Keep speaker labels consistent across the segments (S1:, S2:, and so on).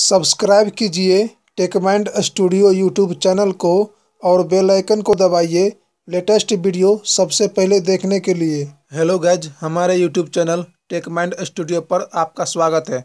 S1: subscribe कीजिए टेकमैंड studio YouTube channel को और बेल आइकन को दबाइए लेटेस्ट वीडियो सबसे पहले देखने के लिए हेलो गज हमारे यूट्यूब चैनल टेकमाइंड स्टूडियो पर आपका स्वागत है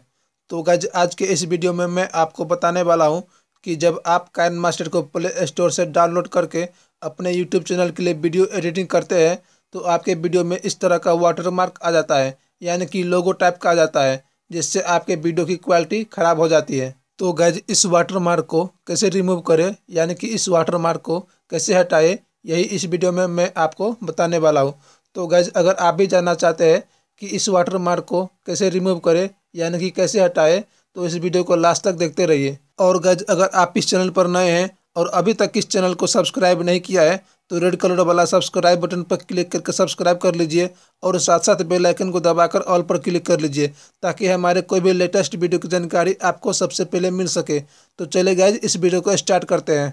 S1: तो गज आज के इस वीडियो में मैं आपको बताने वाला हूँ कि जब आप काइन मास्टर को प्ले स्टोर से डाउनलोड करके अपने यूट्यूब चैनल के लिए वीडियो एडिटिंग करते हैं तो आपके वीडियो में इस तरह का वाटरमार्क आ जाता है यानी कि लोगो टाइप का आ जाता है जिससे आपके वीडियो की क्वालिटी ख़राब हो जाती है तो गैज इस वाटर मार्क को कैसे रिमूव करें यानी कि इस वाटर मार्क को कैसे हटाए यही इस वीडियो में मैं आपको बताने वाला हूँ तो गैज अगर आप भी जानना चाहते हैं कि इस वाटर मार्क को कैसे रिमूव करें यानी कि कैसे हटाए तो इस वीडियो को लास्ट तक देखते रहिए और गैज अगर आप इस चैनल पर नए हैं और अभी तक इस चैनल को सब्सक्राइब नहीं किया है तो रेड कलर वाला सब्सक्राइब बटन पर क्लिक करके सब्सक्राइब कर लीजिए और साथ साथ बेल आइकन को दबाकर ऑल पर क्लिक कर लीजिए ताकि हमारे कोई भी लेटेस्ट वीडियो की जानकारी आपको सबसे पहले मिल सके तो चले गए इस वीडियो को स्टार्ट करते हैं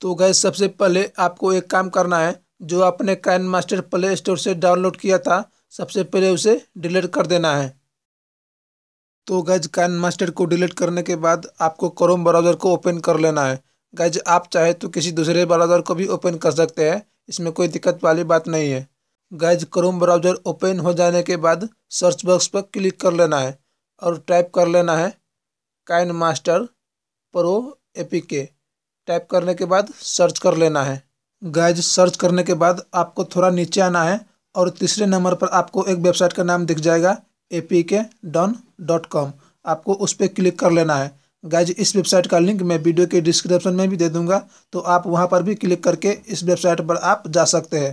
S1: तो गए सबसे पहले आपको एक काम करना है जो आपने कैन मास्टर प्ले स्टोर से डाउनलोड किया था सबसे पहले उसे डिलीट कर देना है तो गज कैन मास्टर को डिलीट करने के बाद आपको क्रोम ब्राउज़र को ओपन कर लेना है गाइज आप चाहे तो किसी दूसरे ब्राउज़र को भी ओपन कर सकते हैं इसमें कोई दिक्कत वाली बात नहीं है गाइज क्रोम ब्राउज़र ओपन हो जाने के बाद सर्च बॉक्स पर क्लिक कर लेना है और टाइप कर लेना है KineMaster pro APK type करने के बाद सर्च कर लेना है गाइज सर्च करने के बाद आपको थोड़ा नीचे आना है और तीसरे नंबर पर आपको एक वेबसाइट का नाम दिख जाएगा A P K done dot com आपको उस पर क्लिक कर लेना है गाइज इस वेबसाइट का लिंक मैं वीडियो के डिस्क्रिप्शन में भी दे दूंगा तो आप वहां पर भी क्लिक करके इस वेबसाइट पर आप जा सकते हैं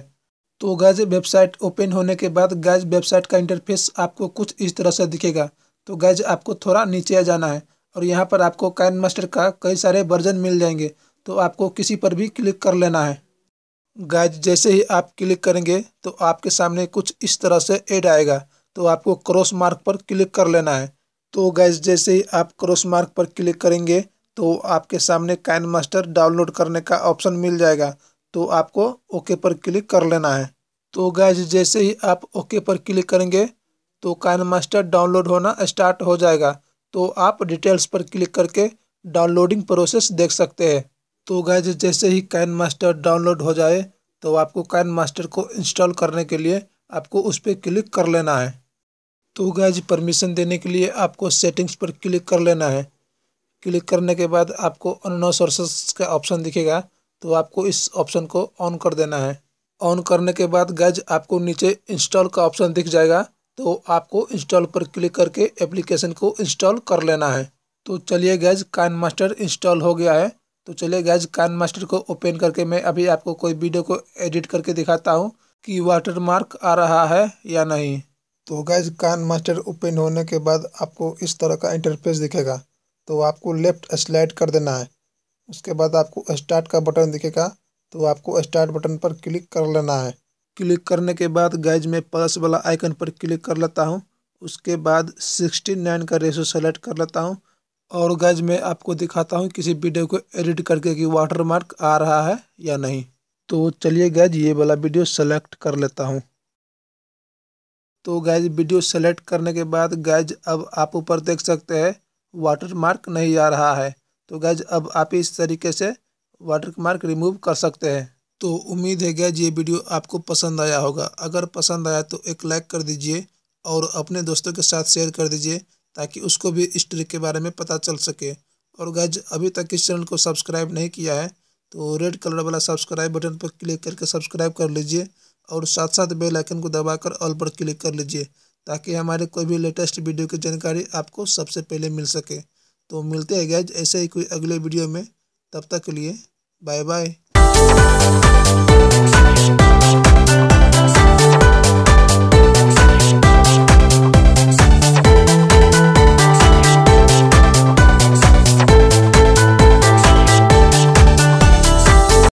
S1: तो गैज वेबसाइट ओपन होने के बाद गैज वेबसाइट का इंटरफेस आपको कुछ इस तरह से दिखेगा तो गैज आपको थोड़ा नीचे आ जाना है और यहाँ पर आपको कैन मास्टर का कई सारे वर्जन मिल जाएंगे तो आपको किसी पर भी क्लिक कर लेना है गैज जैसे ही आप क्लिक करेंगे तो आपके सामने कुछ इस तरह से एड आएगा तो आपको क्रॉस मार्क पर क्लिक कर लेना है तो गैस जैसे ही आप क्रॉस मार्क पर क्लिक करेंगे तो आपके सामने काइन मास्टर डाउनलोड करने का ऑप्शन मिल जाएगा तो आपको ओके पर क्लिक कर लेना है तो गैस जैसे ही आप ओके पर क्लिक करेंगे तो काइन मास्टर डाउनलोड होना स्टार्ट हो जाएगा तो आप डिटेल्स पर क्लिक करके डाउनलोडिंग प्रोसेस देख सकते हैं तो गैज जैसे ही काइन मास्टर डाउनलोड हो जाए तो आपको काइन मास्टर को इंस्टॉल करने के लिए आपको उस पर क्लिक कर लेना है तो गैज परमिशन देने के लिए आपको सेटिंग्स पर क्लिक कर लेना है क्लिक करने के बाद आपको अन सोर्सेस का ऑप्शन दिखेगा तो आपको इस ऑप्शन को ऑन कर देना है ऑन करने के बाद गैज आपको नीचे इंस्टॉल का ऑप्शन दिख जाएगा तो आपको इंस्टॉल पर क्लिक करके एप्लीकेशन को इंस्टॉल कर लेना है तो चलिए गैज कान मास्टर इंस्टॉल हो गया है तो चलिए गैज कान मास्टर को ओपन करके मैं अभी आपको कोई वीडियो को एडिट करके दिखाता हूँ कि वाटर मार्क आ रहा है या नहीं तो गैज कान मास्टर ओपन होने के बाद आपको इस तरह का इंटरफेस दिखेगा तो आपको लेफ़्ट स्लाइड कर देना है उसके बाद आपको स्टार्ट का बटन दिखेगा तो आपको स्टार्ट बटन पर क्लिक कर लेना है क्लिक करने के बाद गैज में प्लस वाला आइकन पर क्लिक कर लेता हूँ उसके बाद सिक्सटी नाइन का रेशो सेलेक्ट कर लेता हूँ और गैज में आपको दिखाता हूँ किसी वीडियो को एडिट करके कि वाटर मार्क आ रहा है या नहीं तो चलिए गैज ये वाला वीडियो सेलेक्ट कर लेता हूँ तो गैज वीडियो सेलेक्ट करने के बाद गैज अब आप ऊपर देख सकते हैं वाटर मार्क नहीं आ रहा है तो गैज अब आप इस तरीके से वाटर मार्क रिमूव कर सकते हैं तो उम्मीद है गैज ये वीडियो आपको पसंद आया होगा अगर पसंद आया तो एक लाइक कर दीजिए और अपने दोस्तों के साथ शेयर कर दीजिए ताकि उसको भी इस ट्रिक के बारे में पता चल सके और गैज अभी तक इस चैनल को सब्सक्राइब नहीं किया है तो रेड कलर वाला सब्सक्राइब बटन पर क्लिक करके सब्सक्राइब कर लीजिए और साथ साथ बेल आइकन को दबाकर ऑल पर क्लिक कर लीजिए ताकि हमारे कोई भी लेटेस्ट वीडियो की जानकारी आपको सबसे पहले मिल सके तो मिलते हैं गैज ऐसे ही कोई अगले वीडियो में तब तक के लिए बाय बाय